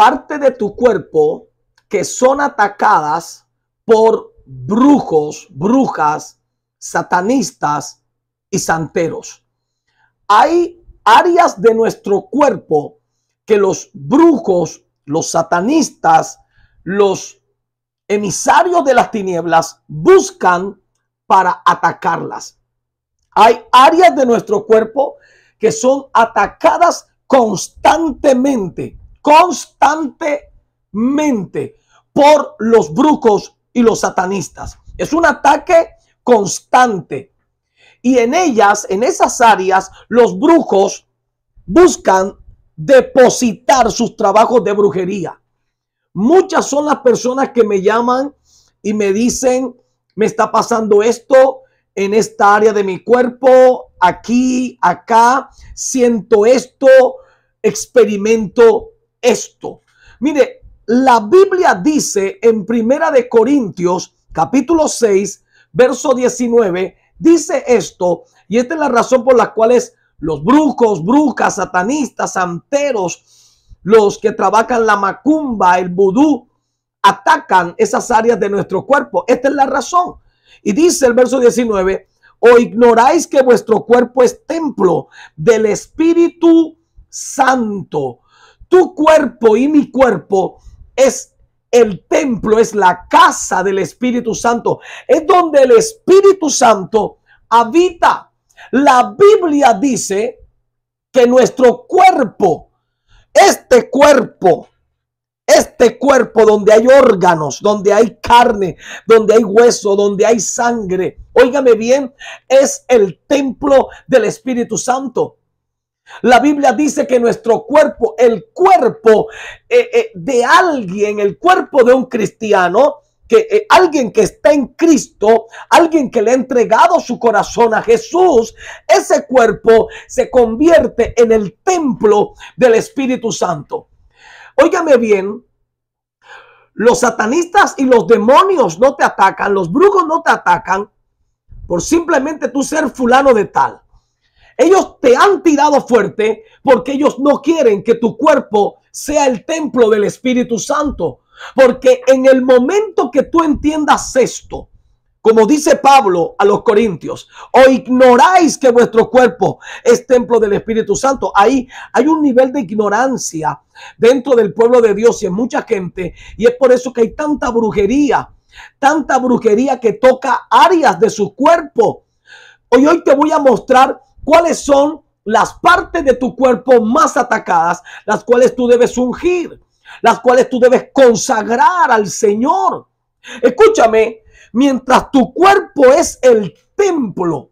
parte de tu cuerpo que son atacadas por brujos, brujas, satanistas y santeros. Hay áreas de nuestro cuerpo que los brujos, los satanistas, los emisarios de las tinieblas buscan para atacarlas. Hay áreas de nuestro cuerpo que son atacadas constantemente constantemente por los brujos y los satanistas. Es un ataque constante. Y en ellas, en esas áreas, los brujos buscan depositar sus trabajos de brujería. Muchas son las personas que me llaman y me dicen, me está pasando esto en esta área de mi cuerpo, aquí, acá, siento esto, experimento esto. Mire, la Biblia dice en Primera de Corintios, capítulo 6, verso 19, dice esto, y esta es la razón por la cual es los brujos, brujas, satanistas, santeros, los que trabajan la macumba, el vudú, atacan esas áreas de nuestro cuerpo. Esta es la razón. Y dice el verso 19, o ignoráis que vuestro cuerpo es templo del Espíritu Santo, tu cuerpo y mi cuerpo es el templo, es la casa del Espíritu Santo. Es donde el Espíritu Santo habita. La Biblia dice que nuestro cuerpo, este cuerpo, este cuerpo donde hay órganos, donde hay carne, donde hay hueso, donde hay sangre, óigame bien, es el templo del Espíritu Santo. La Biblia dice que nuestro cuerpo, el cuerpo eh, eh, de alguien, el cuerpo de un cristiano, que eh, alguien que está en Cristo, alguien que le ha entregado su corazón a Jesús, ese cuerpo se convierte en el templo del Espíritu Santo. Óigame bien, los satanistas y los demonios no te atacan, los brujos no te atacan por simplemente tú ser fulano de tal. Ellos te han tirado fuerte porque ellos no quieren que tu cuerpo sea el templo del Espíritu Santo. Porque en el momento que tú entiendas esto, como dice Pablo a los Corintios, o ignoráis que vuestro cuerpo es templo del Espíritu Santo. Ahí hay un nivel de ignorancia dentro del pueblo de Dios y en mucha gente. Y es por eso que hay tanta brujería, tanta brujería que toca áreas de su cuerpo. Hoy, hoy te voy a mostrar cuáles son las partes de tu cuerpo más atacadas, las cuales tú debes ungir, las cuales tú debes consagrar al Señor. Escúchame, mientras tu cuerpo es el templo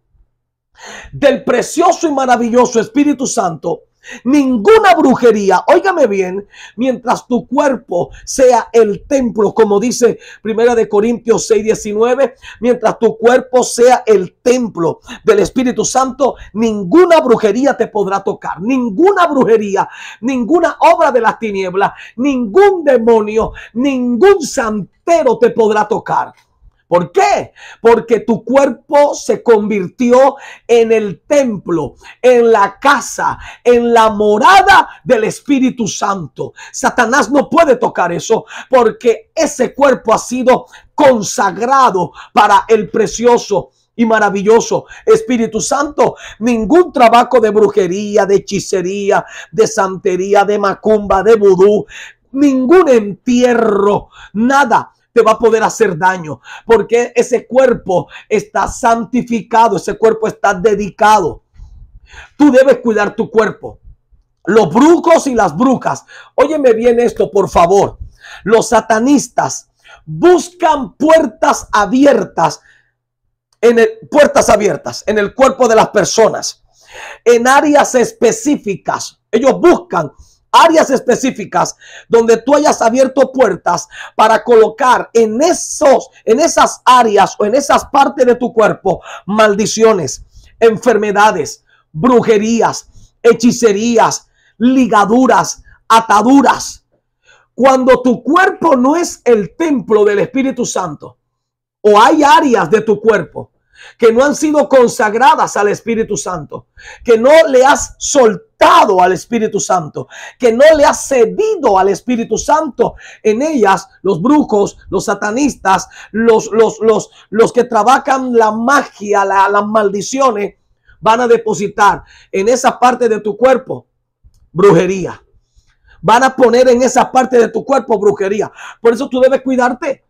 del precioso y maravilloso Espíritu Santo, Ninguna brujería, óigame bien, mientras tu cuerpo sea el templo, como dice Primera de Corintios 6, 19, mientras tu cuerpo sea el templo del Espíritu Santo, ninguna brujería te podrá tocar, ninguna brujería, ninguna obra de las tinieblas, ningún demonio, ningún santero te podrá tocar. ¿Por qué? Porque tu cuerpo se convirtió en el templo, en la casa, en la morada del Espíritu Santo. Satanás no puede tocar eso porque ese cuerpo ha sido consagrado para el precioso y maravilloso Espíritu Santo. Ningún trabajo de brujería, de hechicería, de santería, de macumba, de vudú, ningún entierro, nada va a poder hacer daño, porque ese cuerpo está santificado, ese cuerpo está dedicado. Tú debes cuidar tu cuerpo. Los brujos y las brujas, Óyeme bien esto, por favor. Los satanistas buscan puertas abiertas en puertas abiertas en el cuerpo de las personas, en áreas específicas. Ellos buscan áreas específicas donde tú hayas abierto puertas para colocar en esos en esas áreas o en esas partes de tu cuerpo maldiciones, enfermedades, brujerías, hechicerías, ligaduras, ataduras. Cuando tu cuerpo no es el templo del Espíritu Santo o hay áreas de tu cuerpo que no han sido consagradas al Espíritu Santo, que no le has soltado al Espíritu Santo, que no le has cedido al Espíritu Santo. En ellas, los brujos, los satanistas, los, los, los, que trabajan la magia, las maldiciones, van a depositar en esa parte de tu cuerpo brujería. Van a poner en esa parte de tu cuerpo brujería. Por eso tú debes cuidarte.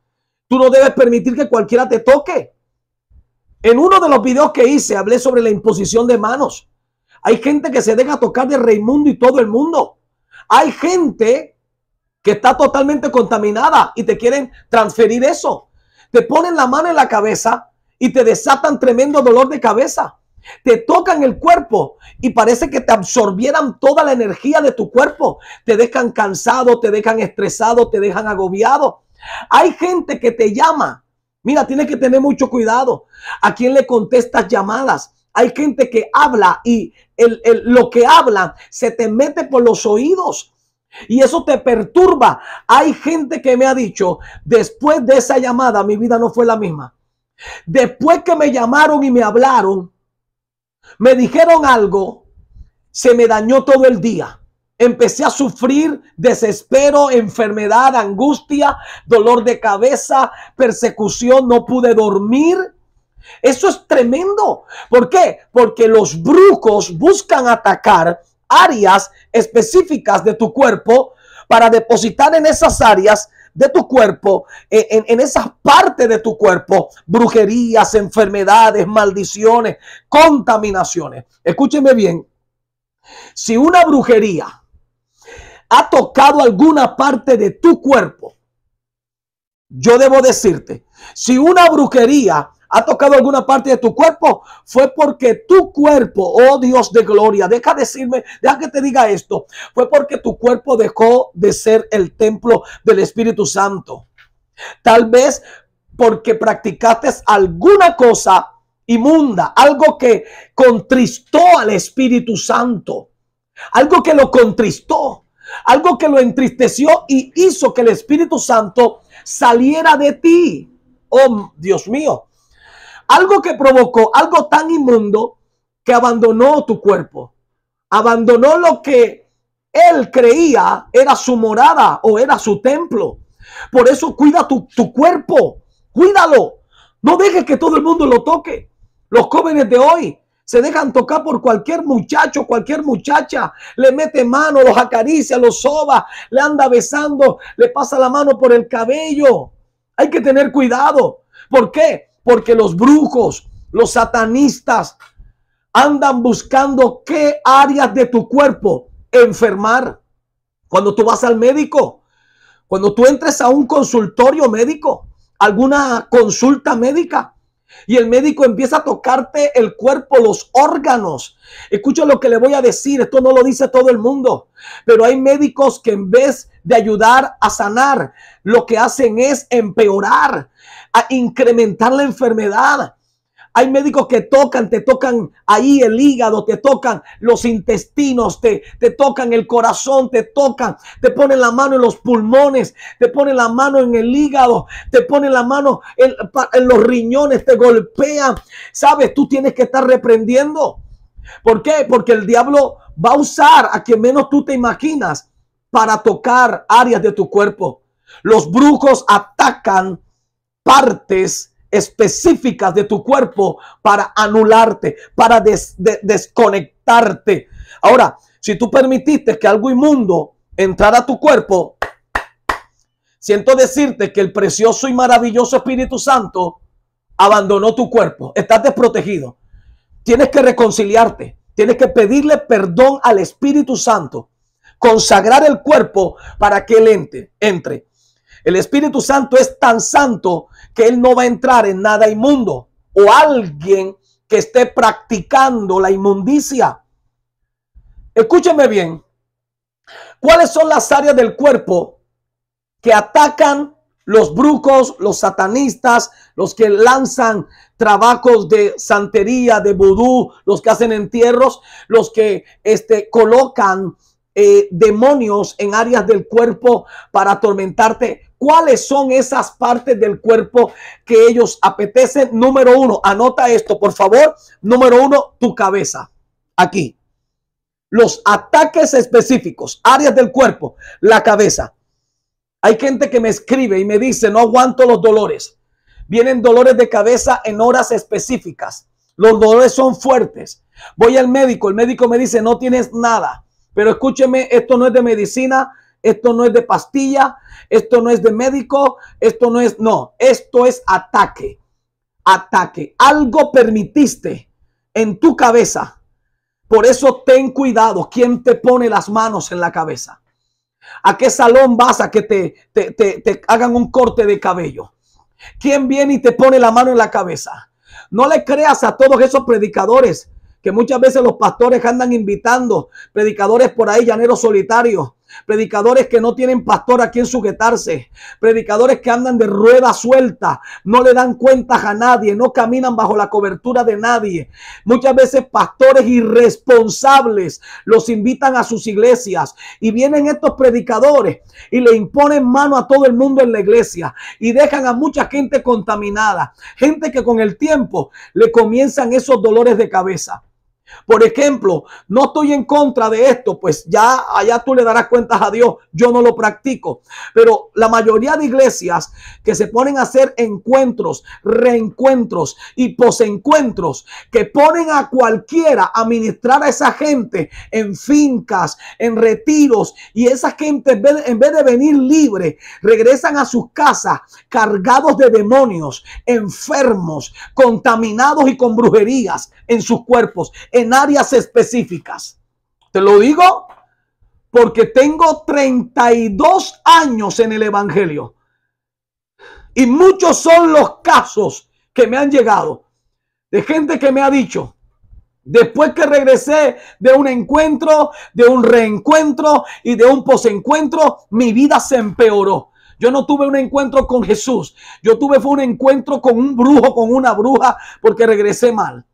Tú no debes permitir que cualquiera te toque. En uno de los videos que hice hablé sobre la imposición de manos. Hay gente que se deja tocar de Raimundo y todo el mundo. Hay gente que está totalmente contaminada y te quieren transferir eso. Te ponen la mano en la cabeza y te desatan tremendo dolor de cabeza. Te tocan el cuerpo y parece que te absorbieran toda la energía de tu cuerpo. Te dejan cansado, te dejan estresado, te dejan agobiado. Hay gente que te llama Mira, tienes que tener mucho cuidado a quién le contestas llamadas. Hay gente que habla y lo que habla se te mete por los oídos. Y eso te perturba. Hay gente que me ha dicho, después de esa llamada mi vida no fue la misma. Después que me llamaron y me hablaron, me dijeron algo, se me dañó todo el día. Empecé a sufrir desespero, enfermedad, angustia, dolor de cabeza, persecución, no pude dormir. Eso es tremendo. ¿Por qué? Porque los brujos buscan atacar áreas específicas de tu cuerpo para depositar en esas áreas de tu cuerpo, eh, en, en esas partes de tu cuerpo, brujerías, enfermedades, maldiciones, contaminaciones. Escúcheme bien, si una brujería ha tocado alguna parte de tu cuerpo, yo debo decirte, si una brujería ha tocado alguna parte de tu cuerpo, fue porque tu cuerpo, oh Dios de gloria, deja decirme, deja que te diga esto, fue porque tu cuerpo dejó de ser el templo del Espíritu Santo. Tal vez porque practicaste alguna cosa inmunda, algo que contristó al Espíritu Santo, algo que lo contristó algo que lo entristeció y hizo que el Espíritu Santo saliera de ti. Oh, Dios mío. Algo que provocó algo tan inmundo que abandonó tu cuerpo. Abandonó lo que él creía era su morada o era su templo. Por eso cuida tu, cuerpo. Cuídalo. No dejes que todo el mundo lo toque. Los jóvenes de hoy se dejan tocar por cualquier muchacho, cualquier muchacha, le mete mano, los acaricia, los soba, le anda besando, le pasa la mano por el cabello. Hay que tener cuidado. ¿Por qué? Porque los brujos, los satanistas andan buscando qué áreas de tu cuerpo enfermar. Cuando tú vas al médico, cuando tú entres a un consultorio médico, alguna consulta médica, y el médico empieza a tocarte el cuerpo, los órganos. Escucha lo que le voy a decir, esto no lo dice todo el mundo, pero hay médicos que en vez de ayudar a sanar, lo que hacen es empeorar, a incrementar la enfermedad. Hay médicos que tocan, te tocan ahí el hígado, te tocan los intestinos, te, te tocan el corazón, te tocan, te ponen la mano en los pulmones, te ponen la mano en el hígado, te ponen la mano en, los riñones, te golpean. Sabes, tú tienes que estar reprendiendo. ¿Por qué? Porque el diablo va a usar a quien menos tú te imaginas para tocar áreas de tu cuerpo. Los brujos atacan partes específicas de tu cuerpo para anularte, para desconectarte. Ahora, si tú permitiste que algo inmundo entrara a tu cuerpo, siento decirte que el precioso y maravilloso Espíritu Santo abandonó tu cuerpo. Estás desprotegido. Tienes que reconciliarte. Tienes que pedirle perdón al Espíritu Santo. Consagrar el cuerpo para que Él entre. El Espíritu Santo es tan santo que Él no va a entrar en nada inmundo o alguien que esté practicando la inmundicia. Escúcheme bien. ¿Cuáles son las áreas del cuerpo que atacan los brucos, los satanistas, los que lanzan trabajos de santería, de vudú, los que hacen entierros, los que este, colocan eh, demonios en áreas del cuerpo para atormentarte? cuáles son esas partes del cuerpo que ellos apetecen. Número uno, anota esto, por favor. Número uno, tu cabeza. Aquí. Los ataques específicos, áreas del cuerpo, la cabeza. Hay gente que me escribe y me dice, no aguanto los dolores. Vienen dolores de cabeza en horas específicas. Los dolores son fuertes. Voy al médico, el médico me dice, no tienes nada. Pero escúcheme, esto no es de medicina, esto no es de pastilla, esto no es de médico, esto no es, no, esto es ataque, ataque. Algo permitiste en tu cabeza. Por eso ten cuidado quién te pone las manos en la cabeza. ¿A qué salón vas a que te, hagan un corte de cabello? ¿Quién viene y te pone la mano en la cabeza? No le creas a todos esos predicadores que muchas veces los pastores andan invitando, predicadores por ahí, llaneros solitarios, predicadores que no tienen pastor a quien sujetarse, predicadores que andan de rueda suelta, no le dan cuentas a nadie, no caminan bajo la cobertura de nadie. Muchas veces pastores irresponsables los invitan a sus iglesias y vienen estos predicadores y le imponen mano a todo el mundo en la iglesia y dejan a mucha gente contaminada, gente que con el tiempo le comienzan esos dolores de cabeza. Por ejemplo, no estoy en contra de esto, pues ya allá tú le darás cuentas a Dios, yo no lo practico. Pero la mayoría de iglesias que se ponen a hacer encuentros, reencuentros y posencuentros, que ponen a cualquiera a ministrar a esa gente en fincas, en retiros, y esa gente en vez de, venir libre, regresan a sus casas cargados de demonios, enfermos, contaminados y con brujerías en sus cuerpos en áreas específicas. Te lo digo porque tengo 32 años en el Evangelio. Y muchos son los casos que me han llegado de gente que me ha dicho, después que regresé de un encuentro, de un reencuentro y de un posencuentro, mi vida se empeoró. Yo no tuve un encuentro con Jesús. Yo tuve fue un encuentro con un brujo, con una bruja, porque regresé mal.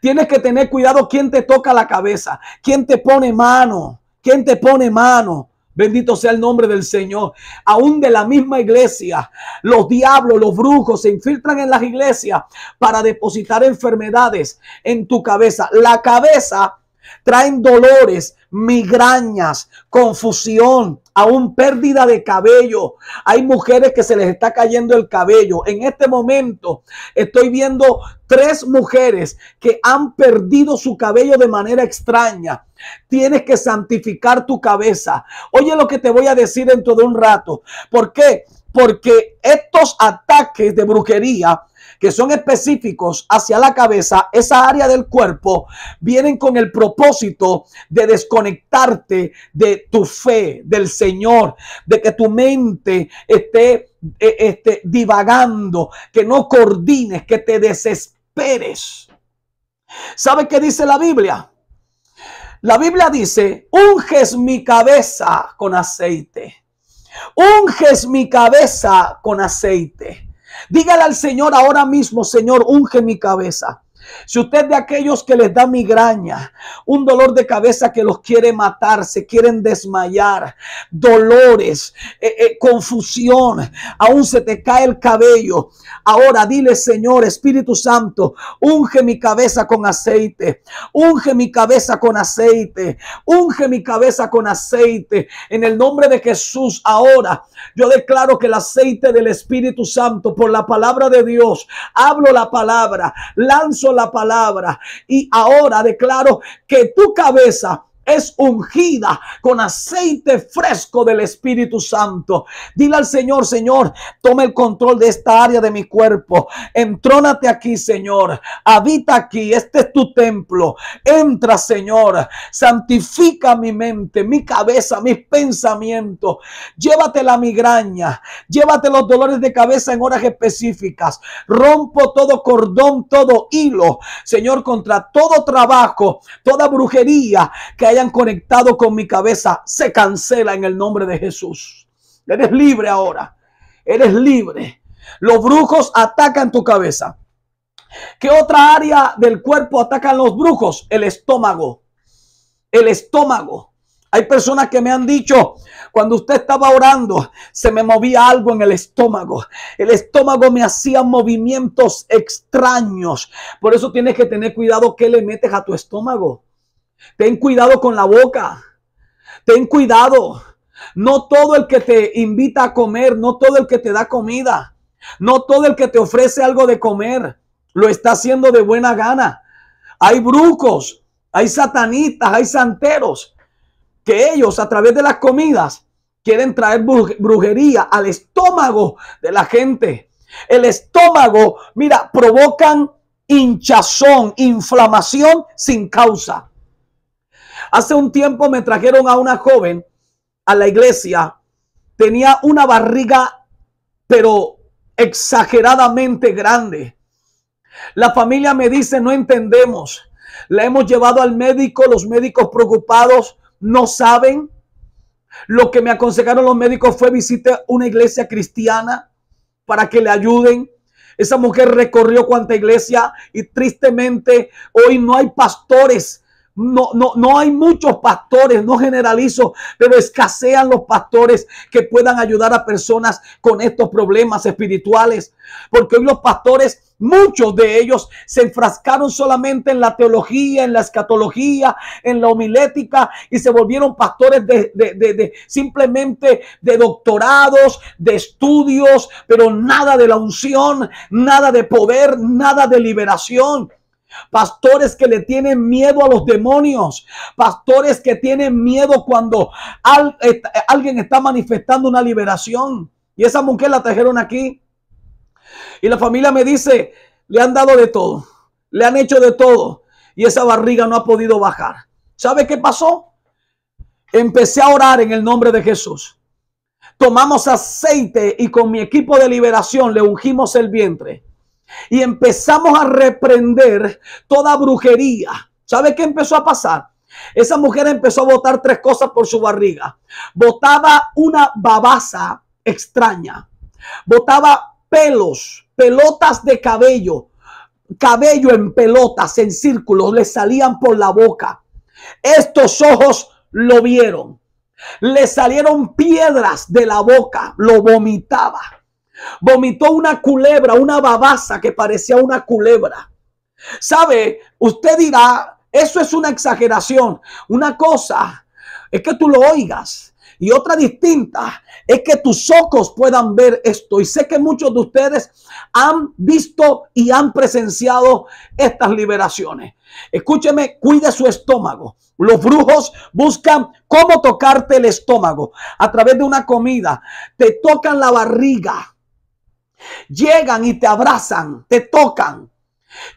Tienes que tener cuidado quién te toca la cabeza, quién te pone mano, quién te pone mano. Bendito sea el nombre del Señor. Aún de la misma iglesia, los diablos, los brujos se infiltran en las iglesias para depositar enfermedades en tu cabeza. La cabeza traen dolores, migrañas, confusión, aún pérdida de cabello. Hay mujeres que se les está cayendo el cabello. En este momento estoy viendo tres mujeres que han perdido su cabello de manera extraña. Tienes que santificar tu cabeza. Oye lo que te voy a decir dentro de un rato. ¿Por qué? porque estos ataques de brujería que son específicos hacia la cabeza, esa área del cuerpo, vienen con el propósito de desconectarte de tu fe, del Señor, de que tu mente esté, e, este, divagando, que no coordines, que te desesperes. ¿Sabe qué dice la Biblia? La Biblia dice, unges mi cabeza con aceite unges mi cabeza con aceite. Dígale al Señor ahora mismo, Señor, unge mi cabeza. Si usted de aquellos que les da migraña, un dolor de cabeza que los quiere matar, se quieren desmayar, dolores, eh, eh, confusión, aún se te cae el cabello. Ahora dile, Señor, Espíritu Santo, unge mi cabeza con aceite, unge mi cabeza con aceite, unge mi cabeza con aceite. En el nombre de Jesús, ahora yo declaro que el aceite del Espíritu Santo, por la palabra de Dios, hablo la palabra, lanzo la la palabra. Y ahora declaro que tu cabeza es ungida con aceite fresco del Espíritu Santo. Dile al Señor, Señor, toma el control de esta área de mi cuerpo. Entrónate aquí, Señor. Habita aquí. Este es tu templo. Entra, Señor. Santifica mi mente, mi cabeza, mis pensamientos. Llévate la migraña. Llévate los dolores de cabeza en horas específicas. Rompo todo cordón, todo hilo. Señor, contra todo trabajo, toda brujería que haya han conectado con mi cabeza se cancela en el nombre de Jesús. Eres libre ahora. Eres libre. Los brujos atacan tu cabeza. ¿Qué otra área del cuerpo atacan los brujos? El estómago. El estómago. Hay personas que me han dicho, cuando usted estaba orando, se me movía algo en el estómago. El estómago me hacía movimientos extraños. Por eso tienes que tener cuidado qué le metes a tu estómago. Ten cuidado con la boca. Ten cuidado. No todo el que te invita a comer, no todo el que te da comida, no todo el que te ofrece algo de comer, lo está haciendo de buena gana. Hay brucos, hay satanistas, hay santeros, que ellos a través de las comidas quieren traer brujería al estómago de la gente. El estómago, mira, provocan hinchazón, inflamación sin causa. Hace un tiempo me trajeron a una joven a la iglesia. Tenía una barriga, pero exageradamente grande. La familia me dice, no entendemos. La hemos llevado al médico, los médicos preocupados no saben. Lo que me aconsejaron los médicos fue visitar una iglesia cristiana para que le ayuden. Esa mujer recorrió cuanta iglesia y tristemente hoy no hay pastores no, no, no hay muchos pastores, no generalizo, pero escasean los pastores que puedan ayudar a personas con estos problemas espirituales. Porque hoy los pastores Muchos de ellos se enfrascaron solamente en la teología, en la escatología, en la homilética y se volvieron pastores de, de, de, simplemente de doctorados, de estudios, pero nada de la unción, nada de poder, nada de liberación. Pastores que le tienen miedo a los demonios. Pastores que tienen miedo cuando eh, alguien está manifestando una liberación. Y esa mujer la trajeron aquí. Y la familia me dice, le han dado de todo. Le han hecho de todo. Y esa barriga no ha podido bajar. ¿Sabe qué pasó? Empecé a orar en el nombre de Jesús. Tomamos aceite y con mi equipo de liberación le ungimos el vientre y empezamos a reprender toda brujería. ¿Sabe qué empezó a pasar? Esa mujer empezó a botar tres cosas por su barriga. Botaba una babaza extraña. Botaba pelos, pelotas de cabello, cabello en pelotas, en círculos, le salían por la boca. Estos ojos lo vieron. Le salieron piedras de la boca, lo vomitaba. Vomitó una culebra, una babasa que parecía una culebra. ¿Sabe? Usted dirá, eso es una exageración. Una cosa es que tú lo oigas y otra distinta es que tus ojos puedan ver esto. Y sé que muchos de ustedes han visto y han presenciado estas liberaciones. Escúcheme, cuide su estómago. Los brujos buscan cómo tocarte el estómago a través de una comida. Te tocan la barriga Llegan y te abrazan, te tocan.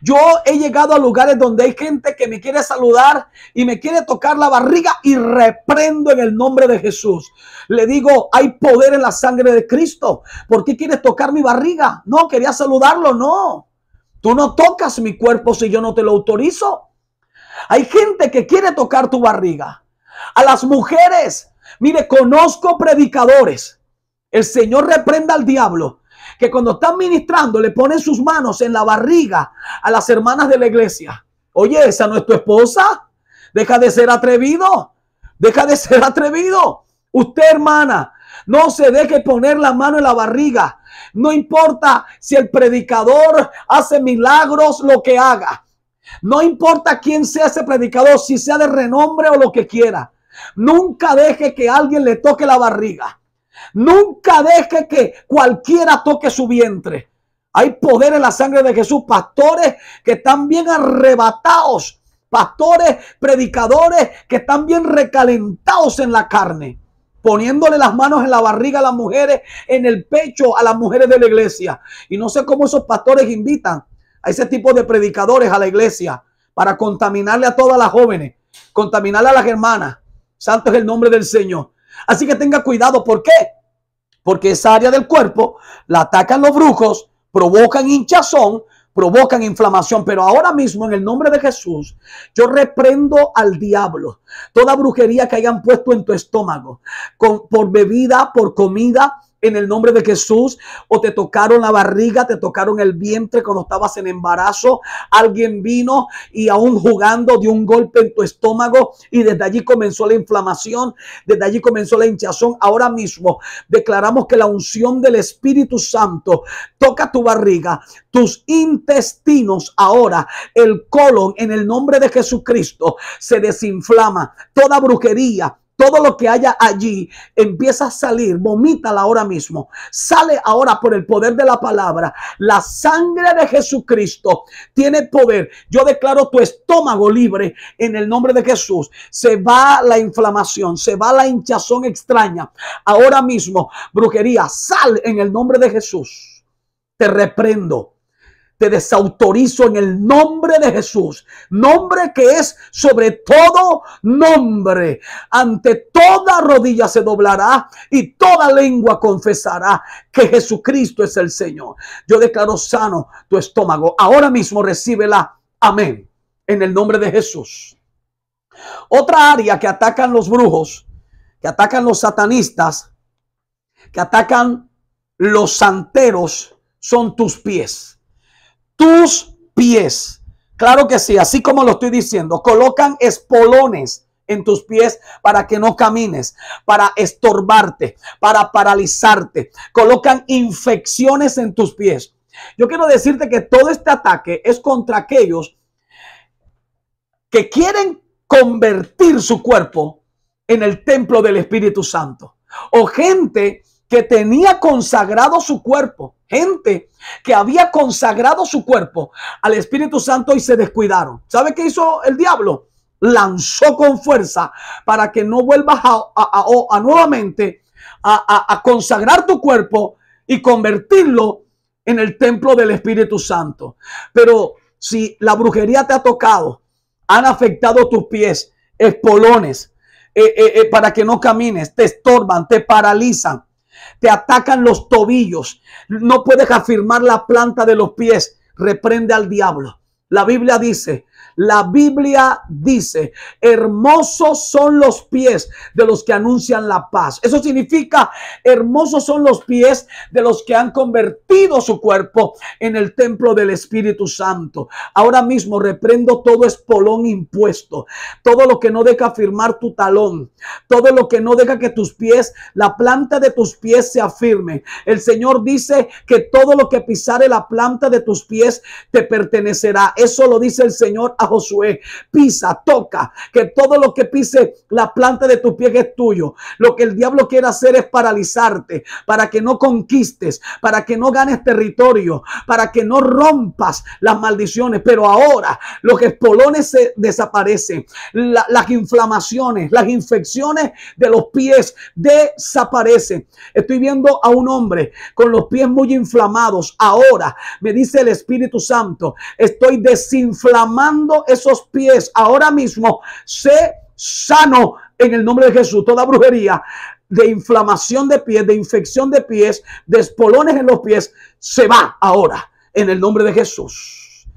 Yo he llegado a lugares donde hay gente que me quiere saludar y me quiere tocar la barriga y reprendo en el nombre de Jesús. Le digo, hay poder en la sangre de Cristo. ¿Por qué quieres tocar mi barriga? No, quería saludarlo, no. Tú no tocas mi cuerpo si yo no te lo autorizo. Hay gente que quiere tocar tu barriga. A las mujeres, mire, conozco predicadores. El Señor reprenda al diablo cuando están ministrando le ponen sus manos en la barriga a las hermanas de la iglesia. Oye, esa no es tu esposa. Deja de ser atrevido. Deja de ser atrevido. Usted, hermana, no se deje poner la mano en la barriga. No importa si el predicador hace milagros, lo que haga. No importa quién sea ese predicador, si sea de renombre o lo que quiera. Nunca deje que alguien le toque la barriga. Nunca deje que cualquiera toque su vientre. Hay poder en la sangre de Jesús. Pastores que están bien arrebatados. Pastores, predicadores que están bien recalentados en la carne. Poniéndole las manos en la barriga a las mujeres, en el pecho a las mujeres de la iglesia. Y no sé cómo esos pastores invitan a ese tipo de predicadores a la iglesia para contaminarle a todas las jóvenes, contaminarle a las hermanas. Santo es el nombre del Señor. Así que tenga cuidado, ¿por qué? Porque esa área del cuerpo la atacan los brujos, provocan hinchazón, provocan inflamación. Pero ahora mismo, en el nombre de Jesús, yo reprendo al diablo toda brujería que hayan puesto en tu estómago, con, por bebida, por comida, en el nombre de Jesús, o te tocaron la barriga, te tocaron el vientre cuando estabas en embarazo, alguien vino y aún jugando dio un golpe en tu estómago y desde allí comenzó la inflamación, desde allí comenzó la hinchazón. Ahora mismo declaramos que la unción del Espíritu Santo toca tu barriga, tus intestinos ahora, el colon en el nombre de Jesucristo se desinflama, toda brujería, todo lo que haya allí empieza a salir, vomítala ahora mismo. Sale ahora por el poder de la palabra. La sangre de Jesucristo tiene poder. Yo declaro tu estómago libre en el nombre de Jesús. Se va la inflamación, se va la hinchazón extraña. Ahora mismo, brujería, sal en el nombre de Jesús. Te reprendo te desautorizo en el nombre de Jesús, nombre que es sobre todo nombre. Ante toda rodilla se doblará y toda lengua confesará que Jesucristo es el Señor. Yo declaro sano tu estómago. Ahora mismo recíbela. Amén. En el nombre de Jesús. Otra área que atacan los brujos, que atacan los satanistas, que atacan los santeros, son tus pies tus pies. Claro que sí, así como lo estoy diciendo, colocan espolones en tus pies para que no camines, para estorbarte, para paralizarte. Colocan infecciones en tus pies. Yo quiero decirte que todo este ataque es contra aquellos que quieren convertir su cuerpo en el templo del Espíritu Santo. O gente que tenía consagrado su cuerpo, gente que había consagrado su cuerpo al Espíritu Santo y se descuidaron. ¿Sabe qué hizo el diablo? Lanzó con fuerza para que no vuelvas a, nuevamente a consagrar tu cuerpo y convertirlo en el templo del Espíritu Santo. Pero si la brujería te ha tocado, han afectado tus pies, espolones, eh, eh, eh, para que no camines, te estorban, te paralizan te atacan los tobillos, no puedes afirmar la planta de los pies, reprende al diablo. La Biblia dice, la Biblia dice, hermosos son los pies de los que anuncian la paz. Eso significa, hermosos son los pies de los que han convertido su cuerpo en el templo del Espíritu Santo. Ahora mismo reprendo todo espolón impuesto, todo lo que no deja firmar tu talón, todo lo que no deja que tus pies, la planta de tus pies se afirme. El Señor dice que todo lo que pisare la planta de tus pies te pertenecerá eso lo dice el Señor a Josué. Pisa, toca, que todo lo que pise la planta de tus pies es tuyo. Lo que el diablo quiere hacer es paralizarte, para que no conquistes, para que no ganes territorio, para que no rompas las maldiciones. Pero ahora los espolones se desaparecen, las inflamaciones, las infecciones de los pies desaparecen. Estoy viendo a un hombre con los pies muy inflamados. Ahora me dice el Espíritu Santo, estoy de desinflamando esos pies ahora mismo. Sé sano en el nombre de Jesús. Toda brujería de inflamación de pies, de infección de pies, de espolones en los pies, se va ahora en el nombre de Jesús.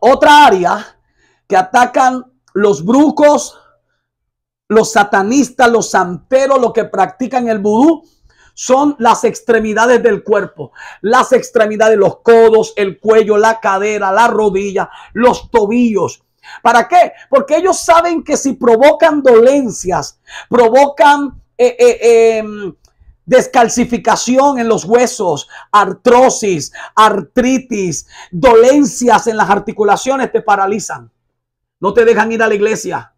Otra área que atacan los brujos, los satanistas, los santeros, los que practican el vudú, son las extremidades del cuerpo, las extremidades, los codos, el cuello, la cadera, la rodilla, los tobillos. ¿Para qué? Porque ellos saben que si provocan dolencias, provocan eh, eh, em, descalcificación en los huesos, artrosis, artritis, dolencias en las articulaciones, te paralizan. No te dejan ir a la iglesia,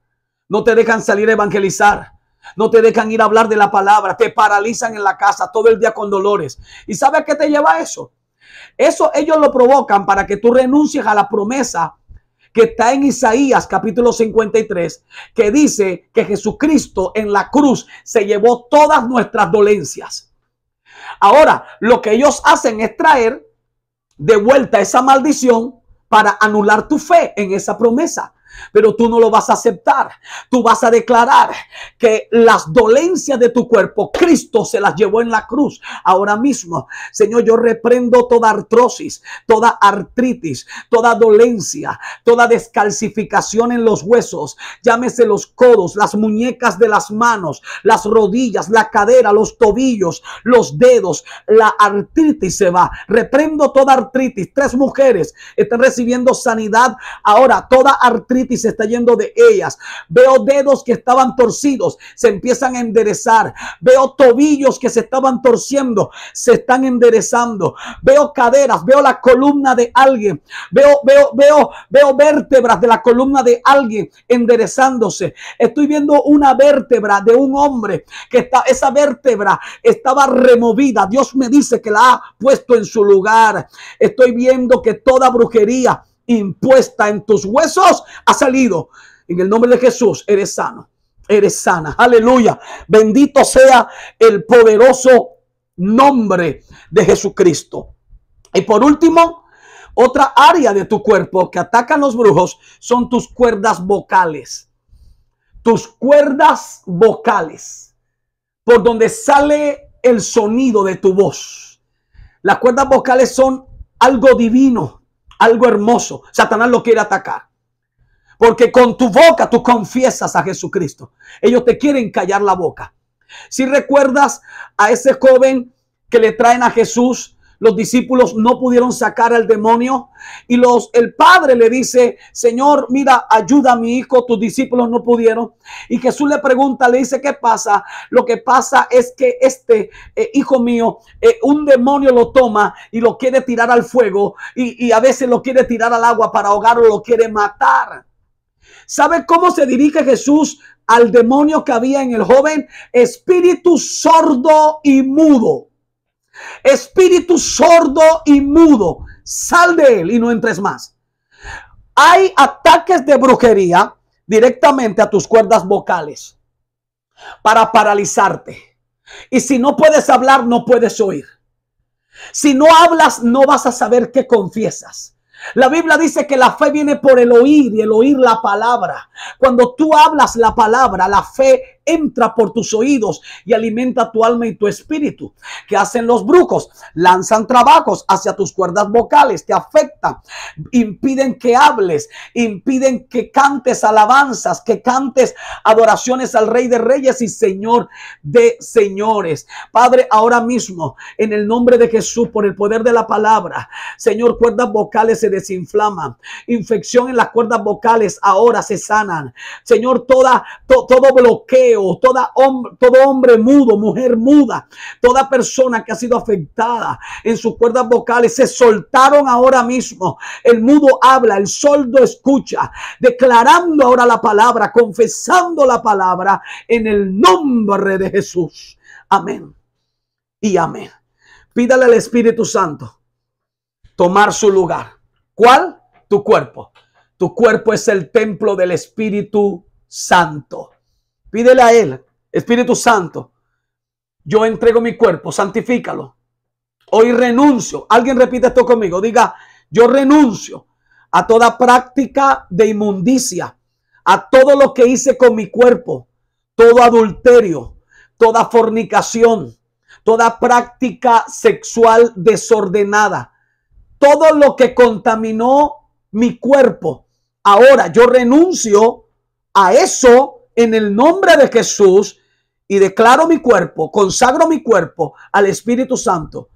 no te dejan salir a evangelizar no te dejan ir a hablar de la palabra. Te paralizan en la casa todo el día con dolores. ¿Y sabes qué te lleva eso? Eso ellos lo provocan para que tú renuncies a la promesa que está en Isaías capítulo 53, que dice que Jesucristo en la cruz se llevó todas nuestras dolencias. Ahora, lo que ellos hacen es traer de vuelta esa maldición para anular tu fe en esa promesa. Pero tú no lo vas a aceptar. Tú vas a declarar que las dolencias de tu cuerpo, Cristo se las llevó en la cruz. Ahora mismo, Señor, yo reprendo toda artrosis, toda artritis, toda dolencia, toda descalcificación en los huesos. Llámese los codos, las muñecas de las manos, las rodillas, la cadera, los tobillos, los dedos. La artritis se va. Reprendo toda artritis. Tres mujeres están recibiendo sanidad. Ahora, toda artritis y se está yendo de ellas. Veo dedos que estaban torcidos, se empiezan a enderezar. Veo tobillos que se estaban torciendo, se están enderezando. Veo caderas, veo la columna de alguien. Veo, veo, veo, veo vértebras de la columna de alguien enderezándose. Estoy viendo una vértebra de un hombre que está, esa vértebra estaba removida. Dios me dice que la ha puesto en su lugar. Estoy viendo que toda brujería impuesta en tus huesos ha salido. En el nombre de Jesús eres sano, eres sana. Aleluya. Bendito sea el poderoso nombre de Jesucristo. Y por último, otra área de tu cuerpo que atacan los brujos son tus cuerdas vocales. Tus cuerdas vocales, por donde sale el sonido de tu voz. Las cuerdas vocales son algo divino, algo hermoso. Satanás lo quiere atacar. Porque con tu boca tú confiesas a Jesucristo. Ellos te quieren callar la boca. Si recuerdas a ese joven que le traen a Jesús los discípulos no pudieron sacar al demonio y los el padre le dice, "Señor, mira, ayuda a mi hijo, tus discípulos no pudieron." Y Jesús le pregunta, le dice, "¿Qué pasa?" Lo que pasa es que este eh, hijo mío, eh, un demonio lo toma y lo quiere tirar al fuego y, y a veces lo quiere tirar al agua para ahogarlo, lo quiere matar. ¿Sabe cómo se dirige Jesús al demonio que había en el joven? Espíritu sordo y mudo. Espíritu sordo y mudo, sal de él y no entres más. Hay ataques de brujería directamente a tus cuerdas vocales para paralizarte. Y si no puedes hablar, no puedes oír. Si no hablas, no vas a saber qué confiesas. La Biblia dice que la fe viene por el oír y el oír la palabra. Cuando tú hablas la palabra, la fe entra por tus oídos y alimenta tu alma y tu espíritu. ¿Qué hacen los brujos? Lanzan trabajos hacia tus cuerdas vocales, te afectan, impiden que hables, impiden que cantes alabanzas, que cantes adoraciones al Rey de Reyes y Señor de Señores. Padre, ahora mismo, en el nombre de Jesús, por el poder de la palabra, Señor, cuerdas vocales se desinflaman, infección en las cuerdas vocales ahora se sanan. Señor, toda, todo bloqueo o toda todo hombre mudo, mujer muda, toda persona que ha sido afectada en sus cuerdas vocales, se soltaron ahora mismo. El mudo habla, el soldo escucha, declarando ahora la palabra, confesando la palabra en el nombre de Jesús. Amén. Y amén. Pídale al Espíritu Santo tomar su lugar. ¿Cuál? Tu cuerpo. Tu cuerpo es el templo del Espíritu Santo. Pídele a Él, Espíritu Santo, yo entrego mi cuerpo, santifícalo. Hoy renuncio. Alguien repite esto conmigo. Diga, yo renuncio a toda práctica de inmundicia, a todo lo que hice con mi cuerpo, todo adulterio, toda fornicación, toda práctica sexual desordenada, todo lo que contaminó mi cuerpo. Ahora yo renuncio a eso en el nombre de Jesús y declaro mi cuerpo, consagro mi cuerpo al Espíritu Santo.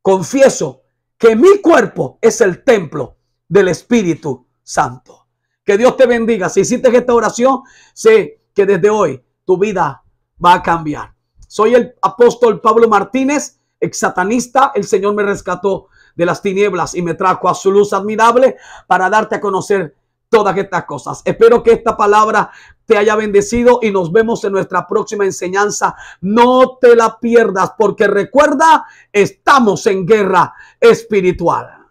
Confieso que mi cuerpo es el templo del Espíritu Santo. Que Dios te bendiga. Si hiciste esta oración, sé que desde hoy tu vida va a cambiar. Soy el apóstol Pablo Martínez, ex satanista. El Señor me rescató de las tinieblas y me trajo a su luz admirable para darte a conocer todas estas cosas. Espero que esta palabra te haya bendecido y nos vemos en nuestra próxima enseñanza. No te la pierdas porque recuerda, estamos en guerra espiritual.